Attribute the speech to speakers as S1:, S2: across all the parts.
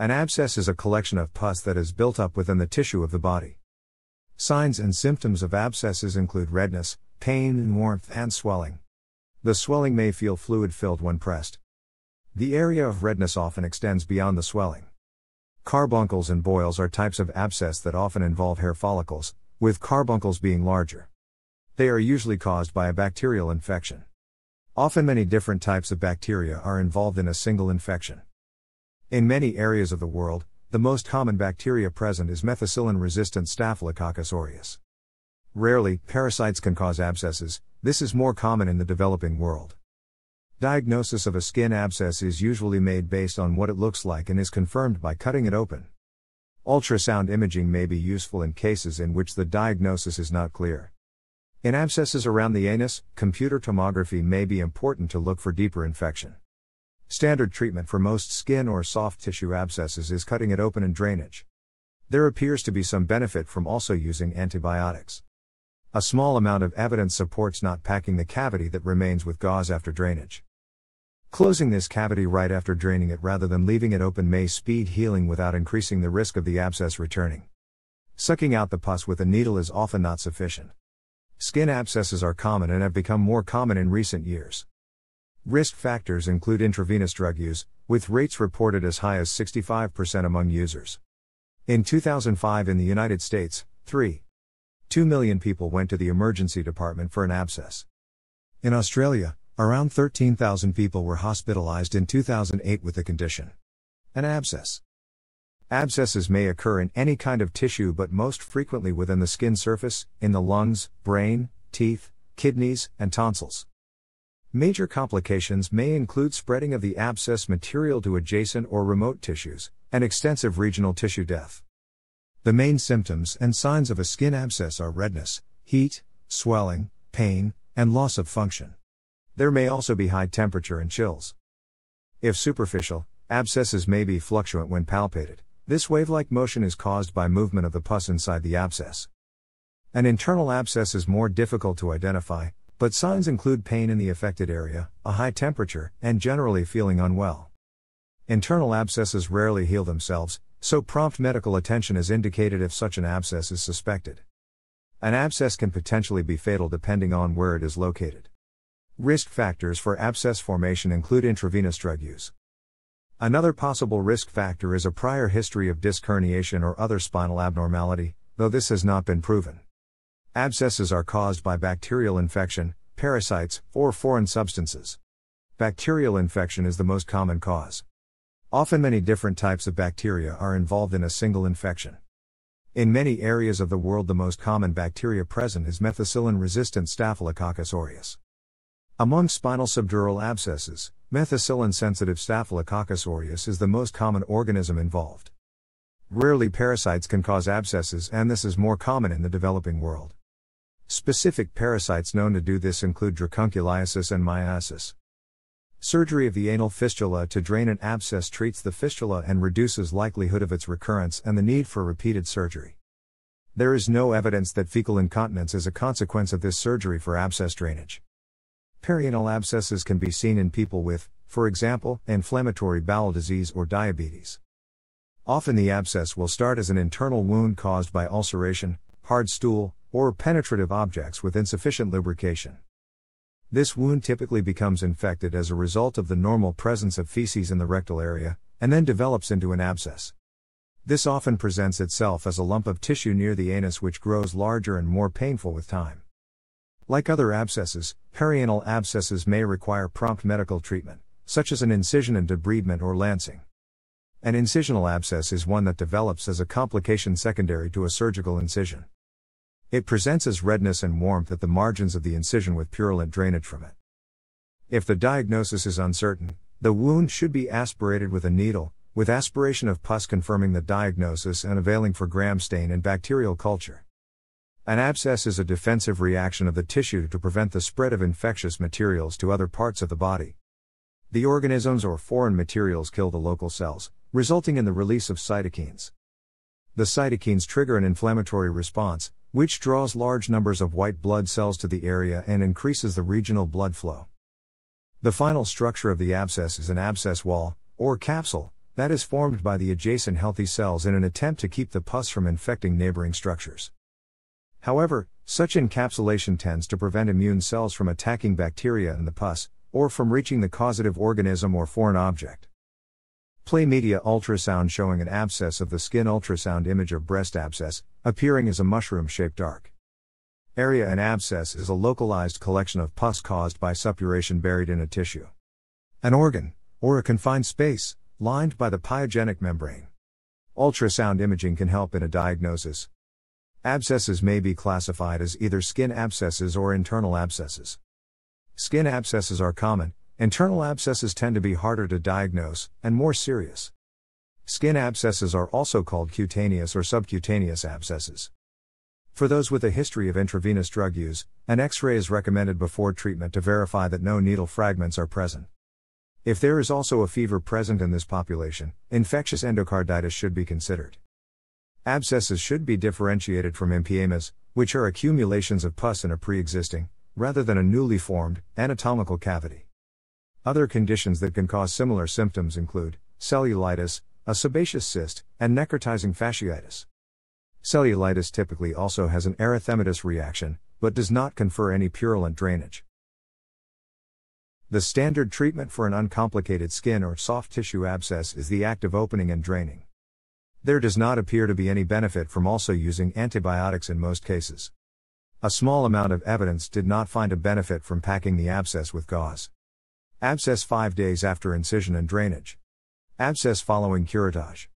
S1: An abscess is a collection of pus that is built up within the tissue of the body. Signs and symptoms of abscesses include redness, pain and warmth, and swelling. The swelling may feel fluid filled when pressed. The area of redness often extends beyond the swelling. Carbuncles and boils are types of abscess that often involve hair follicles, with carbuncles being larger. They are usually caused by a bacterial infection. Often, many different types of bacteria are involved in a single infection. In many areas of the world, the most common bacteria present is methicillin resistant Staphylococcus aureus. Rarely, parasites can cause abscesses, this is more common in the developing world. Diagnosis of a skin abscess is usually made based on what it looks like and is confirmed by cutting it open. Ultrasound imaging may be useful in cases in which the diagnosis is not clear. In abscesses around the anus, computer tomography may be important to look for deeper infection. Standard treatment for most skin or soft tissue abscesses is cutting it open and drainage. There appears to be some benefit from also using antibiotics. A small amount of evidence supports not packing the cavity that remains with gauze after drainage. Closing this cavity right after draining it rather than leaving it open may speed healing without increasing the risk of the abscess returning. Sucking out the pus with a needle is often not sufficient. Skin abscesses are common and have become more common in recent years. Risk factors include intravenous drug use, with rates reported as high as 65% among users. In 2005 in the United States, 2 million people went to the emergency department for an abscess. In Australia, around 13,000 people were hospitalised in 2008 with the condition. An abscess. Abscesses may occur in any kind of tissue but most frequently within the skin surface, in the lungs, brain, teeth, kidneys, and tonsils. Major complications may include spreading of the abscess material to adjacent or remote tissues, and extensive regional tissue death. The main symptoms and signs of a skin abscess are redness, heat, swelling, pain, and loss of function. There may also be high temperature and chills. If superficial, abscesses may be fluctuant when palpated. This wave like motion is caused by movement of the pus inside the abscess. An internal abscess is more difficult to identify, but signs include pain in the affected area, a high temperature, and generally feeling unwell. Internal abscesses rarely heal themselves, so prompt medical attention is indicated if such an abscess is suspected. An abscess can potentially be fatal depending on where it is located. Risk factors for abscess formation include intravenous drug use. Another possible risk factor is a prior history of disc herniation or other spinal abnormality, though this has not been proven. Abscesses are caused by bacterial infection, parasites, or foreign substances. Bacterial infection is the most common cause. Often, many different types of bacteria are involved in a single infection. In many areas of the world, the most common bacteria present is methicillin resistant Staphylococcus aureus. Among spinal subdural abscesses, methicillin sensitive Staphylococcus aureus is the most common organism involved. Rarely, parasites can cause abscesses, and this is more common in the developing world. Specific parasites known to do this include dracunculiasis and myiasis. Surgery of the anal fistula to drain an abscess treats the fistula and reduces likelihood of its recurrence and the need for repeated surgery. There is no evidence that fecal incontinence is a consequence of this surgery for abscess drainage. Perianal abscesses can be seen in people with, for example, inflammatory bowel disease or diabetes. Often the abscess will start as an internal wound caused by ulceration, hard stool, or penetrative objects with insufficient lubrication. This wound typically becomes infected as a result of the normal presence of feces in the rectal area, and then develops into an abscess. This often presents itself as a lump of tissue near the anus which grows larger and more painful with time. Like other abscesses, perianal abscesses may require prompt medical treatment, such as an incision and debridement or lancing. An incisional abscess is one that develops as a complication secondary to a surgical incision. It presents as redness and warmth at the margins of the incision with purulent drainage from it. If the diagnosis is uncertain, the wound should be aspirated with a needle, with aspiration of pus confirming the diagnosis and availing for gram stain and bacterial culture. An abscess is a defensive reaction of the tissue to prevent the spread of infectious materials to other parts of the body. The organisms or foreign materials kill the local cells, resulting in the release of cytokines. The cytokines trigger an inflammatory response, which draws large numbers of white blood cells to the area and increases the regional blood flow. The final structure of the abscess is an abscess wall, or capsule, that is formed by the adjacent healthy cells in an attempt to keep the pus from infecting neighboring structures. However, such encapsulation tends to prevent immune cells from attacking bacteria in the pus, or from reaching the causative organism or foreign object. Play media ultrasound showing an abscess of the skin ultrasound image of breast abscess appearing as a mushroom shaped arc. Area an abscess is a localized collection of pus caused by suppuration buried in a tissue. An organ, or a confined space, lined by the pyogenic membrane. Ultrasound imaging can help in a diagnosis. Abscesses may be classified as either skin abscesses or internal abscesses. Skin abscesses are common, internal abscesses tend to be harder to diagnose and more serious. Skin abscesses are also called cutaneous or subcutaneous abscesses. For those with a history of intravenous drug use, an x ray is recommended before treatment to verify that no needle fragments are present. If there is also a fever present in this population, infectious endocarditis should be considered. Abscesses should be differentiated from empyemas, which are accumulations of pus in a pre existing, rather than a newly formed, anatomical cavity. Other conditions that can cause similar symptoms include cellulitis, a sebaceous cyst, and necrotizing fasciitis. Cellulitis typically also has an erythematous reaction, but does not confer any purulent drainage. The standard treatment for an uncomplicated skin or soft tissue abscess is the active opening and draining. There does not appear to be any benefit from also using antibiotics in most cases. A small amount of evidence did not find a benefit from packing the abscess with gauze. Abscess 5 days after incision and drainage. Abscess following curettage.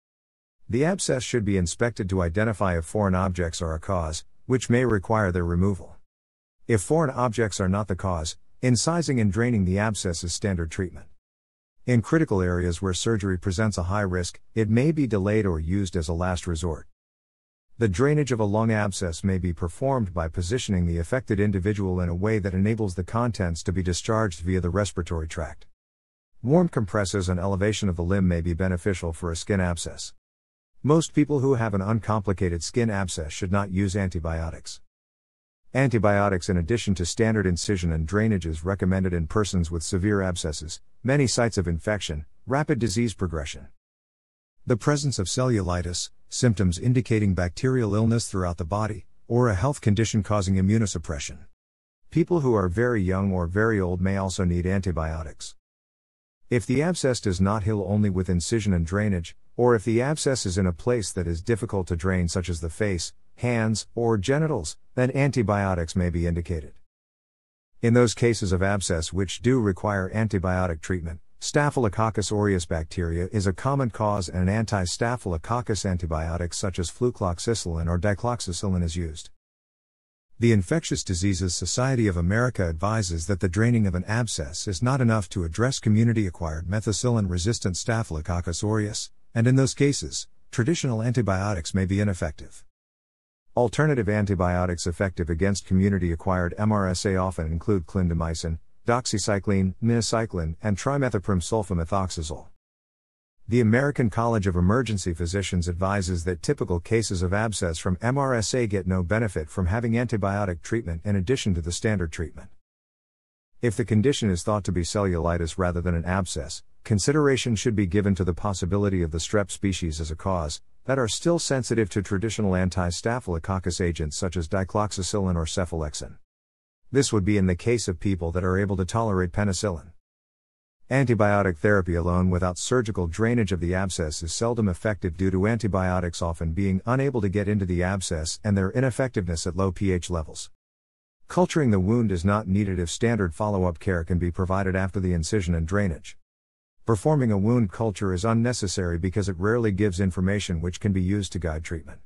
S1: The abscess should be inspected to identify if foreign objects are a cause, which may require their removal. If foreign objects are not the cause, incising and draining the abscess is standard treatment. In critical areas where surgery presents a high risk, it may be delayed or used as a last resort. The drainage of a lung abscess may be performed by positioning the affected individual in a way that enables the contents to be discharged via the respiratory tract. Warm compresses and elevation of the limb may be beneficial for a skin abscess. Most people who have an uncomplicated skin abscess should not use antibiotics. Antibiotics, in addition to standard incision and drainage, is recommended in persons with severe abscesses, many sites of infection, rapid disease progression. The presence of cellulitis, symptoms indicating bacterial illness throughout the body, or a health condition causing immunosuppression. People who are very young or very old may also need antibiotics. If the abscess does not heal only with incision and drainage, or if the abscess is in a place that is difficult to drain, such as the face, hands, or genitals, then antibiotics may be indicated. In those cases of abscess which do require antibiotic treatment, Staphylococcus aureus bacteria is a common cause and an anti-staphylococcus antibiotic such as flucloxicillin or dicloxicillin is used. The Infectious Diseases Society of America advises that the draining of an abscess is not enough to address community acquired methicillin resistant Staphylococcus aureus, and in those cases, traditional antibiotics may be ineffective. Alternative antibiotics effective against community acquired MRSA often include clindamycin, doxycycline, minocycline, and trimethoprim sulfamethoxazole. The American College of Emergency Physicians advises that typical cases of abscess from MRSA get no benefit from having antibiotic treatment in addition to the standard treatment. If the condition is thought to be cellulitis rather than an abscess, consideration should be given to the possibility of the strep species as a cause, that are still sensitive to traditional anti staphylococcus agents such as dicloxacillin or cephalexin. This would be in the case of people that are able to tolerate penicillin. Antibiotic therapy alone without surgical drainage of the abscess is seldom effective due to antibiotics often being unable to get into the abscess and their ineffectiveness at low pH levels. Culturing the wound is not needed if standard follow up care can be provided after the incision and drainage. Performing a wound culture is unnecessary because it rarely gives information which can be used to guide treatment.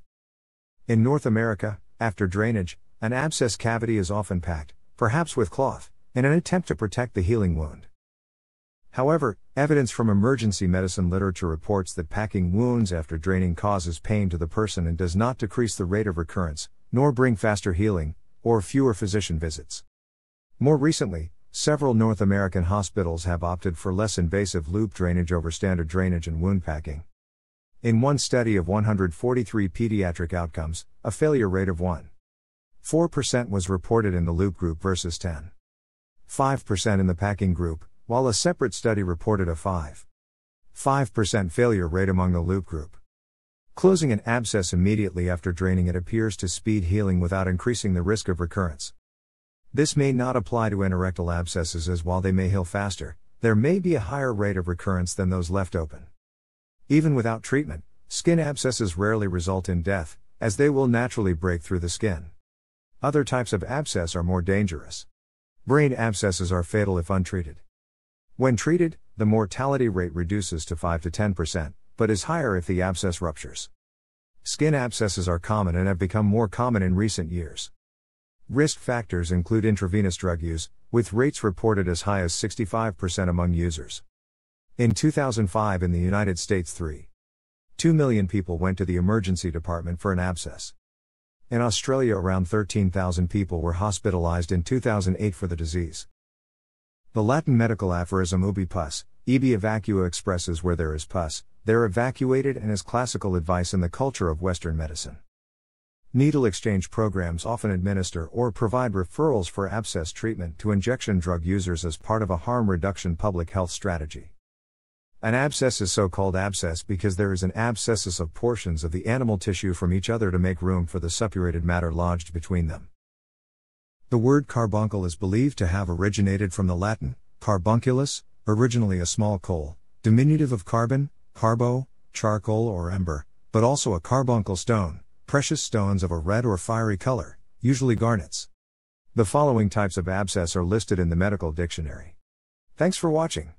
S1: In North America, after drainage, an abscess cavity is often packed, perhaps with cloth, in an attempt to protect the healing wound. However, evidence from emergency medicine literature reports that packing wounds after draining causes pain to the person and does not decrease the rate of recurrence, nor bring faster healing, or fewer physician visits. More recently, several North American hospitals have opted for less invasive loop drainage over standard drainage and wound packing. In one study of 143 pediatric outcomes, a failure rate of 1.4% was reported in the loop group versus 10.5% in the packing group, while a separate study reported a 5.5% failure rate among the loop group. Closing an abscess immediately after draining it appears to speed healing without increasing the risk of recurrence. This may not apply to anorectal abscesses as while they may heal faster, there may be a higher rate of recurrence than those left open. Even without treatment, skin abscesses rarely result in death, as they will naturally break through the skin. Other types of abscess are more dangerous. Brain abscesses are fatal if untreated. When treated, the mortality rate reduces to 5 to 10%, but is higher if the abscess ruptures. Skin abscesses are common and have become more common in recent years. Risk factors include intravenous drug use, with rates reported as high as 65% among users. In 2005 in the United States, 3. 2 million people went to the emergency department for an abscess. In Australia, around 13,000 people were hospitalised in 2008 for the disease. The Latin medical aphorism ubi pus, ibi evacua expresses where there is pus, there evacuated and is classical advice in the culture of Western medicine. Needle exchange programs often administer or provide referrals for abscess treatment to injection drug users as part of a harm reduction public health strategy. An abscess is so called abscess because there is an abscessus of portions of the animal tissue from each other to make room for the suppurated matter lodged between them. The word carbuncle is believed to have originated from the Latin carbunculus, originally a small coal, diminutive of carbon, carbo, charcoal or ember, but also a carbuncle stone, precious stones of a red or fiery color, usually garnets. The following types of abscess are listed in the medical dictionary. Thanks for watching.